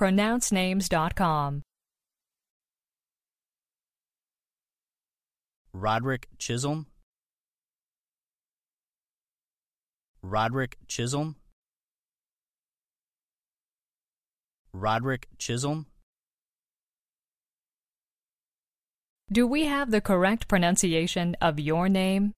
pronouncenames.com. Roderick Chisholm. Roderick Chisholm. Roderick Chisholm. Do we have the correct pronunciation of your name?